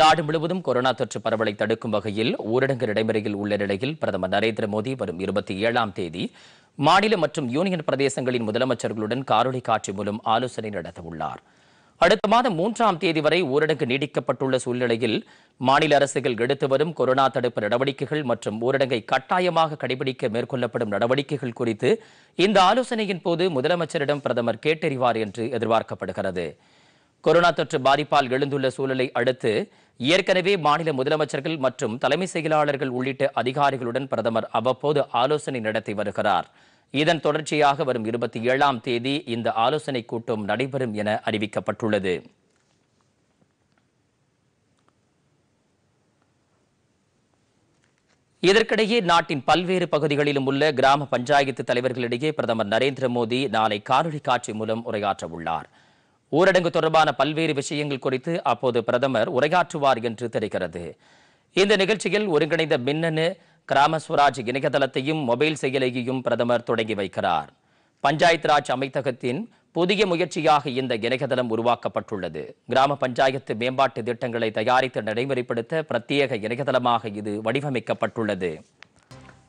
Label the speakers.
Speaker 1: நாடு முழுவதும் கொரோனா தொற்று பரவலை தடுக்கும் வகையில் ஊரடங்கு நடைமுறையில் உள்ள நிலையில் பிரதமர் நரேந்திர மோடி வரும் இருபத்தி ஏழாம் தேதி மாநில மற்றும் யூனியன் பிரதேசங்களின் முதலமைச்சர்களுடன் காணொலி காட்சி மூலம் ஆலோசனை நடத்தவுள்ளார் அடுத்த மாதம் மூன்றாம் தேதி வரை ஊரடங்கு நீடிக்கப்பட்டுள்ள சூழ்நிலையில் மாநில அரசுகள் எடுத்து வரும் கொரோனா தடுப்பு நடவடிக்கைகள் மற்றும் ஊரடங்கை கட்டாயமாக கடைபிடிக்க மேற்கொள்ளப்படும் நடவடிக்கைகள் குறித்து இந்த ஆலோசனையின் போது முதலமைச்சரிடம் பிரதமர் கேட்டறிவார் என்று எதிர்பார்க்கப்படுகிறது கொரோனா தொற்று பாதிப்பால் எழுந்துள்ள சூழலை அடுத்து ஏற்கனவே மாநில முதலமைச்சர்கள் மற்றும் தலைமை செயலாளர்கள் உள்ளிட்ட அதிகாரிகளுடன் பிரதமர் அவ்வப்போது ஆலோசனை நடத்தி வருகிறார் இதன் தொடர்ச்சியாக வரும் இருபத்தி ஏழாம் தேதி இந்த ஆலோசனை கூட்டம் நடைபெறும் என அறிவிக்கப்பட்டுள்ளது இதற்கிடையே நாட்டின் பல்வேறு பகுதிகளிலும் உள்ள கிராம பஞ்சாயத்து தலைவர்களிடையே பிரதமர் நரேந்திர மோடி நாளை காணொலி காட்சி மூலம் உரையாற்ற ஊரடங்கு தொடர்பான பல்வேறு விஷயங்கள் குறித்து அப்போது பிரதமர் உரையாற்றுவார் என்று தெரிகிறது இந்த நிகழ்ச்சியில் ஒருங்கிணைந்த மின்னணு கிராம சுவராஜ் இணையதளத்தையும் மொபைல் செயலியையும் பிரதமர் தொடங்கி வைக்கிறார் பஞ்சாயத் ராஜ் அமைச்சகத்தின் புதிய முயற்சியாக இந்த இணையதளம் உருவாக்கப்பட்டுள்ளது கிராம பஞ்சாயத்து மேம்பாட்டு திட்டங்களை தயாரித்து நடைமுறைப்படுத்த பிரத்யேக இணையதளமாக இது வடிவமைக்கப்பட்டுள்ளது